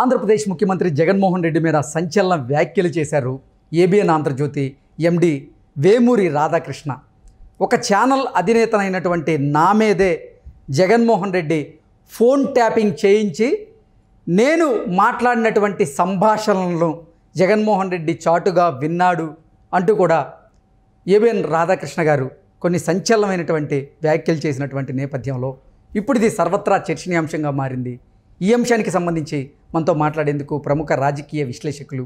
ఆంధ్రప్రదేశ్ ముఖ్యమంత్రి జగన్మోహన్ రెడ్డి మీద సంచలన వ్యాఖ్యలు చేశారు ఏబిఎన్ ఆంధ్రజ్యోతి ఎండి వేమూరి రాధాకృష్ణ ఒక ఛానల్ అధినేతనైనటువంటి నా మీదే జగన్మోహన్ రెడ్డి ఫోన్ ట్యాపింగ్ చేయించి నేను మాట్లాడినటువంటి సంభాషణలను జగన్మోహన్ రెడ్డి చాటుగా విన్నాడు అంటూ కూడా ఏబిఎన్ రాధాకృష్ణ గారు కొన్ని సంచలనమైనటువంటి వ్యాఖ్యలు చేసినటువంటి నేపథ్యంలో ఇప్పుడు ఇది సర్వత్రా చర్చనీయాంశంగా మారింది ఈ అంశానికి సంబంధించి మనతో మాట్లాడేందుకు ప్రముఖ రాజకీయ విశ్లేషకులు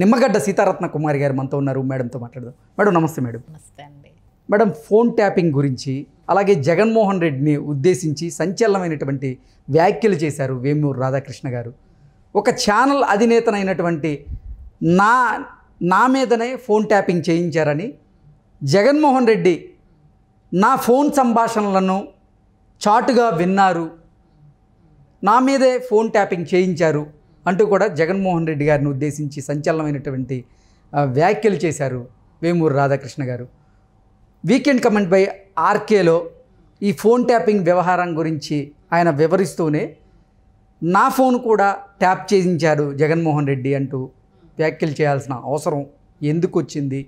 నిమ్మగడ్డ సీతారత్న కుమారి గారు మనతో ఉన్నారు మేడంతో మాట్లాడదాం మేడం నమస్తే మేడం నమస్తే అండి మేడం ఫోన్ ట్యాపింగ్ గురించి అలాగే జగన్మోహన్ రెడ్డిని ఉద్దేశించి సంచలనమైనటువంటి వ్యాఖ్యలు చేశారు వేమూరు రాధాకృష్ణ గారు ఒక ఛానల్ అధినేతనైనటువంటి నా నా మీదనే ఫోన్ ట్యాపింగ్ చేయించారని జగన్మోహన్ రెడ్డి నా ఫోన్ సంభాషణలను చాటుగా విన్నారు నా మీదే ఫోన్ ట్యాపింగ్ చేయించారు అంటూ కూడా జగన్మోహన్ రెడ్డి గారిని ఉద్దేశించి సంచలనమైనటువంటి వ్యాఖ్యలు చేశారు వేమూరు రాధాకృష్ణ గారు వీకెండ్ కమెంట్ బై ఆర్కేలో ఈ ఫోన్ ట్యాపింగ్ వ్యవహారం గురించి ఆయన వివరిస్తూనే నా ఫోన్ కూడా ట్యాప్ చేయించారు జగన్మోహన్ రెడ్డి అంటూ వ్యాఖ్యలు చేయాల్సిన అవసరం ఎందుకు వచ్చింది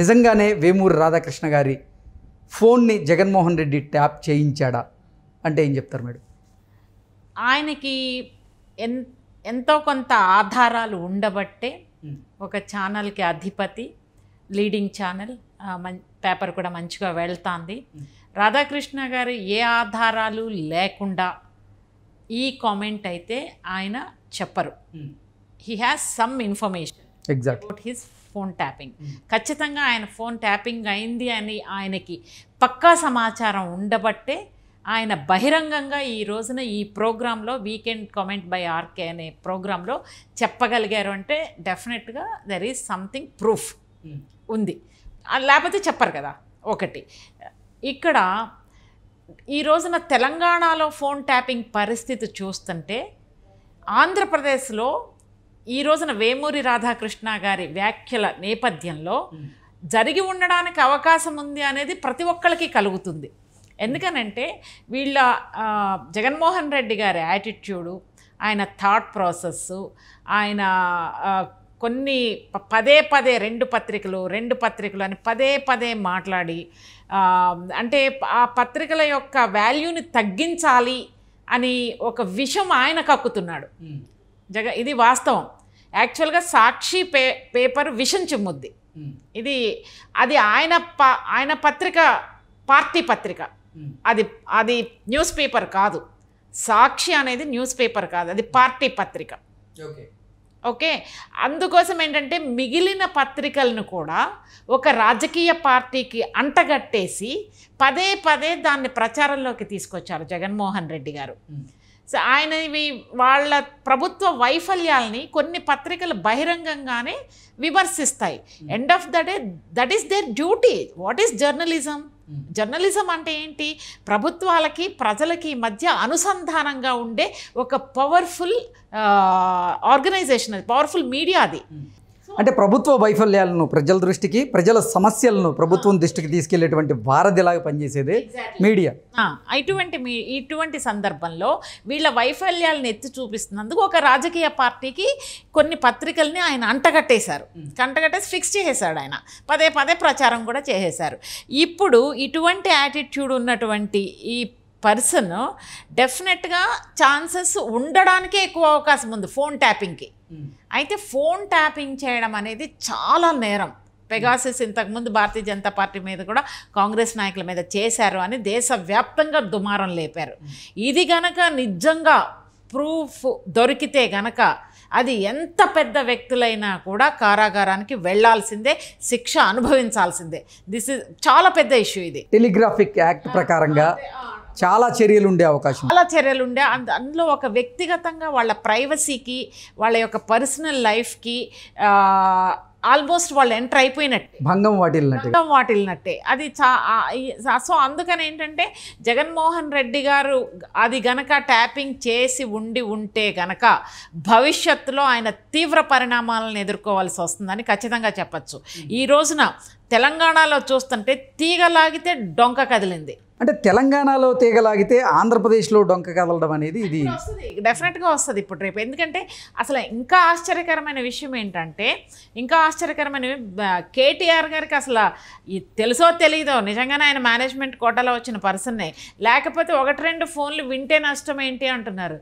నిజంగానే వేమూరు రాధాకృష్ణ గారి ఫోన్ని జగన్మోహన్ రెడ్డి ట్యాప్ చేయించాడా అంటే ఏం చెప్తారు మేడం ఆయనకి ఎన్ ఎంతో కొంత ఆధారాలు ఉండబట్టే ఒక ఛానల్కి అధిపతి లీడింగ్ ఛానల్ పేపర్ కూడా మంచిగా వెళ్తాంది రాధాకృష్ణ గారు ఏ ఆధారాలు లేకుండా ఈ కామెంట్ అయితే ఆయన చెప్పరు he has some information exact his phone tapping ఖచ్చితంగా ఆయన ఫోన్ ట్యాపింగ్ అయింది అని ఆయనకి పక్కా సమాచారం ఉండబట్టే ఆయన బహిరంగంగా ఈ రోజున ఈ ప్రోగ్రాంలో వీకెండ్ కామెంట్ బై ఆర్కే అనే ప్రోగ్రాంలో చెప్పగలిగారు అంటే డెఫినెట్గా దెర్ ఈజ్ సంథింగ్ ప్రూఫ్ ఉంది లేకపోతే చెప్పరు కదా ఒకటి ఇక్కడ ఈ రోజున తెలంగాణలో ఫోన్ ట్యాపింగ్ పరిస్థితి చూస్తుంటే ఆంధ్రప్రదేశ్లో ఈ రోజున వేమూరి రాధాకృష్ణ గారి వ్యాఖ్యల నేపథ్యంలో hmm. జరిగి ఉండడానికి అవకాశం ఉంది అనేది ప్రతి ఒక్కరికి కలుగుతుంది ఎందుకనంటే వీళ్ళ జగన్మోహన్ రెడ్డి గారి యాటిట్యూడు ఆయన థాట్ ప్రాసెస్ ఆయన కొన్ని పదే పదే రెండు పత్రికలు రెండు పత్రికలు అని పదే పదే మాట్లాడి అంటే ఆ పత్రికల యొక్క వాల్యూని తగ్గించాలి అని ఒక విషం ఆయన కక్కుతున్నాడు జగ ఇది వాస్తవం యాక్చువల్గా సాక్షి పే పేపర్ విషం చిమ్ముద్ది ఇది అది ఆయన ప ఆయన పత్రిక పార్టీ పత్రిక అది అది న్యూస్ పేపర్ కాదు సాక్షి అనేది న్యూస్ పేపర్ కాదు అది పార్టీ పత్రిక ఓకే అందుకోసం ఏంటంటే మిగిలిన పత్రికలను కూడా ఒక రాజకీయ పార్టీకి అంటగట్టేసి పదే పదే దాన్ని ప్రచారంలోకి తీసుకొచ్చారు జగన్మోహన్ రెడ్డి గారు సో ఆయన వాళ్ళ ప్రభుత్వ వైఫల్యాల్ని కొన్ని పత్రికలు బహిరంగంగానే విమర్శిస్తాయి end of the day that is their duty what is journalism journalism అంటే ఏంటి ప్రభుత్వాలకి ప్రజలకి మధ్య అనుసంధానంగా ఉండే ఒక పవర్ఫుల్ ఆర్గనైజేషన్ అది పవర్ఫుల్ మీడియా అది అంటే ప్రభుత్వ వైఫల్యాలను ప్రజల దృష్టికి ప్రజల సమస్యలను ప్రభుత్వం దృష్టికి తీసుకెళ్లేటువంటి వారధిలాగా పనిచేసేది మీడియా ఇటువంటి మీ ఇటువంటి సందర్భంలో వీళ్ళ వైఫల్యాలను ఎత్తి చూపిస్తున్నందుకు ఒక రాజకీయ పార్టీకి కొన్ని పత్రికల్ని ఆయన అంటగట్టేశారు అంటగట్టేసి ఫిక్స్ చేసేశాడు ఆయన పదే పదే ప్రచారం కూడా చేసేశారు ఇప్పుడు ఇటువంటి యాటిట్యూడ్ ఉన్నటువంటి ఈ పర్సన్ డెఫినెట్గా ఛాన్సెస్ ఉండడానికే ఎక్కువ అవకాశం ఉంది ఫోన్ ట్యాపింగ్కి అయితే ఫోన్ ట్యాపింగ్ చేయడం అనేది చాలా నేరం పెగాసిస్ ఇంతకుముందు భారతీయ జనతా పార్టీ మీద కూడా కాంగ్రెస్ నాయకుల మీద చేశారు అని దేశవ్యాప్తంగా దుమారం లేపారు ఇది గనక నిజంగా ప్రూఫ్ దొరికితే గనక అది ఎంత పెద్ద వ్యక్తులైనా కూడా కారాగారానికి వెళ్లాల్సిందే శిక్ష అనుభవించాల్సిందే దిస్ ఇస్ చాలా పెద్ద ఇష్యూ ఇది టెలిగ్రాఫిక్ యాక్ట్ ప్రకారంగా చాలా చర్యలు ఉండే అవకాశం చాలా చర్యలు ఉండే అందులో ఒక వ్యక్తిగతంగా వాళ్ళ ప్రైవసీకి వాళ్ళ యొక్క పర్సనల్ లైఫ్కి ఆల్మోస్ట్ వాళ్ళు ఎంటర్ అయిపోయినట్టు భంగం వాటిల్లినట్టే భంగం వాటిల్నట్టే అది చా సో అందుకని ఏంటంటే జగన్మోహన్ రెడ్డి గారు అది గనక ట్యాపింగ్ చేసి ఉండి ఉంటే గనక భవిష్యత్తులో ఆయన తీవ్ర పరిణామాలను ఎదుర్కోవాల్సి వస్తుందని ఖచ్చితంగా చెప్పచ్చు ఈ రోజున తెలంగాణలో చూస్తుంటే తీగలాగితే డొంక కదిలింది అంటే తెలంగాణలో తీగలాగితే ఆంధ్రప్రదేశ్లో డొంక కదలడం అనేది ఇది డెఫినెట్గా వస్తుంది ఇప్పుడు రేపు ఎందుకంటే అసలు ఇంకా ఆశ్చర్యకరమైన విషయం ఏంటంటే ఇంకా ఆశ్చర్యకరమైన కేటీఆర్ గారికి అసలు తెలుసో తెలీదో నిజంగానే ఆయన మేనేజ్మెంట్ కోటలో వచ్చిన పర్సన్నే లేకపోతే ఒకటి రెండు ఫోన్లు వింటే నష్టం ఏంటి అంటున్నారు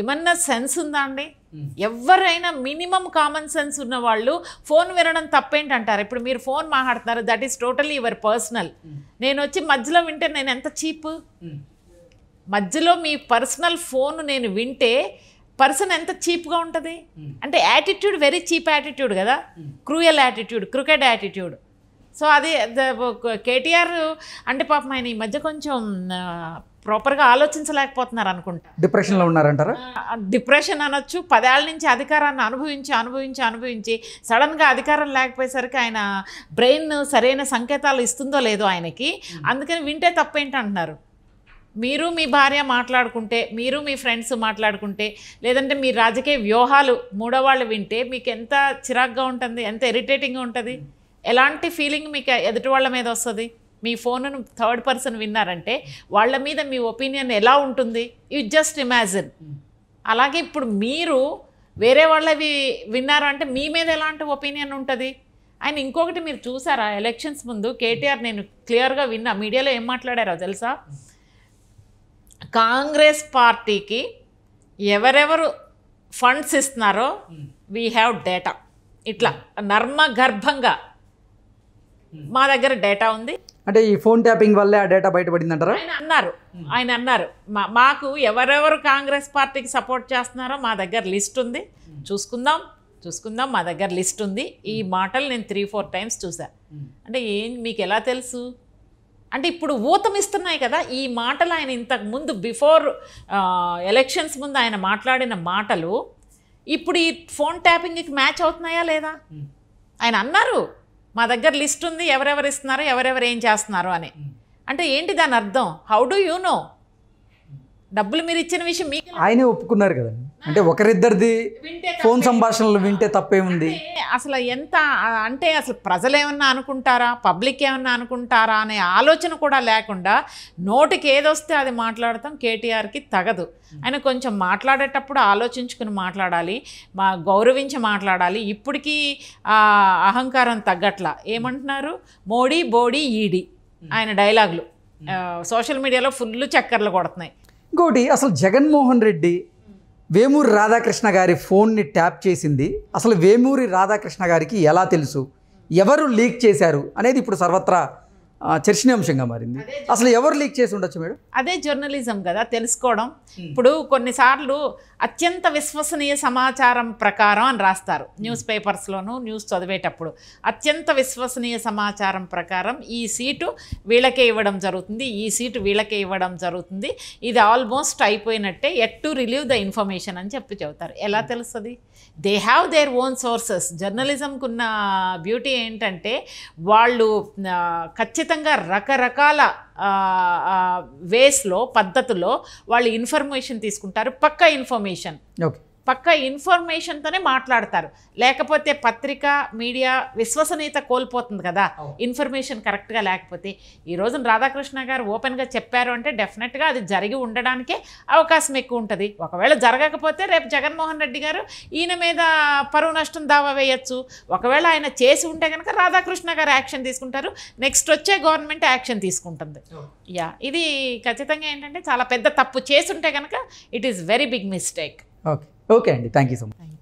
ఏమన్నా సెన్స్ ఉందా అండి Hmm. ఎవరైనా మినిమం కామన్ సెన్స్ ఉన్న వాళ్ళు ఫోన్ వినడం తప్పేంటంటారు ఇప్పుడు మీరు ఫోన్ మాట్లాడుతున్నారు that is totally your personal నేను వచ్చి మధ్యలో వింటే నేను ఎంత చీప్ hmm. మధ్యలో మీ పర్సనల్ ఫోన్ నేను వింటే పర్సన్ ఎంత చీప్గా ఉంటుంది hmm. అంటే యాటిట్యూడ్ వెరీ చీప్ యాటిట్యూడ్ కదా cruel attitude cricket attitude so అది కేటీఆర్ అంటే పాపం ఆయన ఈ మధ్య కొంచెం ప్రాపర్గా ఆలోచించలేకపోతున్నారు అనుకుంటా డిప్రెషన్లో ఉన్నారంటారా డిప్రెషన్ అనొచ్చు పదేళ్ళ నుంచి అధికారాన్ని అనుభవించి అనుభవించి అనుభవించి సడన్గా అధికారం లేకపోయేసరికి ఆయన బ్రెయిన్ సరైన సంకేతాలు ఇస్తుందో లేదో ఆయనకి అందుకని వింటే తప్పేంటంటున్నారు మీరు మీ భార్య మాట్లాడుకుంటే మీరు మీ ఫ్రెండ్స్ మాట్లాడుకుంటే లేదంటే మీ రాజకీయ వ్యూహాలు వాళ్ళు వింటే మీకు ఎంత చిరాగ్గా ఉంటుంది ఎంత ఇరిటేటింగ్గా ఉంటుంది ఎలాంటి ఫీలింగ్ మీకు ఎదుటి వాళ్ళ మీద వస్తుంది మీ ఫోన్ను థర్డ్ పర్సన్ విన్నారంటే వాళ్ళ మీద మీ ఒపీనియన్ ఎలా ఉంటుంది యూ జస్ట్ ఇమాజిన్ అలాగే ఇప్పుడు మీరు వేరే వాళ్ళవి విన్నారు అంటే మీ మీద ఎలాంటి ఒపీనియన్ ఉంటుంది అండ్ ఇంకొకటి మీరు చూసారా ఎలక్షన్స్ ముందు కేటీఆర్ నేను క్లియర్గా విన్నా మీడియాలో ఏం మాట్లాడారో తెలుసా కాంగ్రెస్ పార్టీకి ఎవరెవరు ఫండ్స్ ఇస్తున్నారో వీ హ్యావ్ డేటా ఇట్లా నర్మగర్భంగా మా దగ్గర డేటా ఉంది అంటే ఈ ఫోన్ ట్యాపింగ్ వల్లే ఆ డేటా బయటపడింది అంటారా ఆయన అన్నారు ఆయన అన్నారు మా మాకు ఎవరెవరు కాంగ్రెస్ పార్టీకి సపోర్ట్ చేస్తున్నారో మా దగ్గర లిస్ట్ ఉంది చూసుకుందాం చూసుకుందాం మా దగ్గర లిస్ట్ ఉంది ఈ మాటలు నేను త్రీ ఫోర్ టైమ్స్ చూసా అంటే ఏం మీకు ఎలా తెలుసు అంటే ఇప్పుడు ఊతమిస్తున్నాయి కదా ఈ మాటలు ఆయన ఇంతకు ముందు బిఫోర్ ఎలక్షన్స్ ముందు ఆయన మాట్లాడిన మాటలు ఇప్పుడు ఈ ఫోన్ ట్యాపింగ్కి మ్యాచ్ అవుతున్నాయా లేదా ఆయన అన్నారు మా దగ్గర లిస్ట్ ఉంది ఎవరెవరు ఇస్తున్నారు ఎవరెవరు ఏం చేస్తున్నారు అని అంటే ఏంటి దాని అర్థం హౌ డూ యూ నో డబ్బులు మీరు ఇచ్చిన విషయం మీకు ఆయనే ఒప్పుకున్నారు కదండి అంటే ఒకరిద్దరిది ఫోన్ సంభాషణలు వింటే తప్పే ఉంది అసలు ఎంత అంటే అసలు ప్రజలు ఏమన్నా అనుకుంటారా పబ్లిక్ ఏమన్నా అనుకుంటారా అనే ఆలోచన కూడా లేకుండా నోటికి ఏదొస్తే అది మాట్లాడతాం కేటీఆర్కి తగదు ఆయన కొంచెం మాట్లాడేటప్పుడు ఆలోచించుకుని మాట్లాడాలి మా గౌరవించి మాట్లాడాలి ఇప్పటికీ అహంకారం తగ్గట్లా ఏమంటున్నారు మోడీ బోడీ ఈడీ ఆయన డైలాగులు సోషల్ మీడియాలో ఫుల్ చక్కర్లు కొడుతున్నాయి ఇంకోటి అసలు జగన్మోహన్ రెడ్డి వేమూరి రాధాకృష్ణ గారి ఫోన్ని ట్యాప్ చేసింది అసలు వేమూరి రాధాకృష్ణ గారికి ఎలా తెలుసు ఎవరు లీక్ చేశారు అనేది ఇప్పుడు సర్వత్రా చర్చనీయాంశంగా మారింది అసలు ఎవరు లీక్ చేసి ఉండొచ్చు మేడం అదే జర్నలిజం కదా తెలుసుకోవడం ఇప్పుడు కొన్నిసార్లు అత్యంత విశ్వసనీయ సమాచారం ప్రకారం అని రాస్తారు న్యూస్ పేపర్స్లోను న్యూస్ చదివేటప్పుడు అత్యంత విశ్వసనీయ సమాచారం ప్రకారం ఈ సీటు వీళ్ళకే ఇవ్వడం జరుగుతుంది ఈ సీటు వీళ్ళకే ఇవ్వడం జరుగుతుంది ఇది ఆల్మోస్ట్ అయిపోయినట్టే at to relieve the information అని చెప్పి చెబుతారు ఎలా తెలుస్తుంది they have their own sources జర్నలిజంకున్న బ్యూటీ ఏంటంటే వాళ్ళు ఖచ్చితంగా ఖచ్చితంగా రకరకాల వేస్లో పద్ధతుల్లో వాళ్ళు ఇన్ఫర్మేషన్ తీసుకుంటారు పక్క ఇన్ఫర్మేషన్ ఓకే పక్క ఇన్ఫర్మేషన్తోనే మాట్లాడతారు లేకపోతే పత్రిక మీడియా విశ్వసనీయత కోల్పోతుంది కదా ఇన్ఫర్మేషన్ కరెక్ట్గా లేకపోతే ఈ రోజున రాధాకృష్ణ గారు ఓపెన్గా చెప్పారు అంటే డెఫినెట్గా అది జరిగి ఉండడానికే అవకాశం ఎక్కువ ఉంటుంది ఒకవేళ జరగకపోతే రేపు జగన్మోహన్ రెడ్డి గారు ఈయన మీద పరువు నష్టం దావా వేయచ్చు ఒకవేళ ఆయన చేసి ఉంటే కనుక రాధాకృష్ణ గారు యాక్షన్ తీసుకుంటారు నెక్స్ట్ వచ్చే గవర్నమెంట్ యాక్షన్ తీసుకుంటుంది యా ఇది ఖచ్చితంగా ఏంటంటే చాలా పెద్ద తప్పు చేసి ఉంటే కనుక it is very big mistake okay okay అండి థ్యాంక్ యూ సో మచ్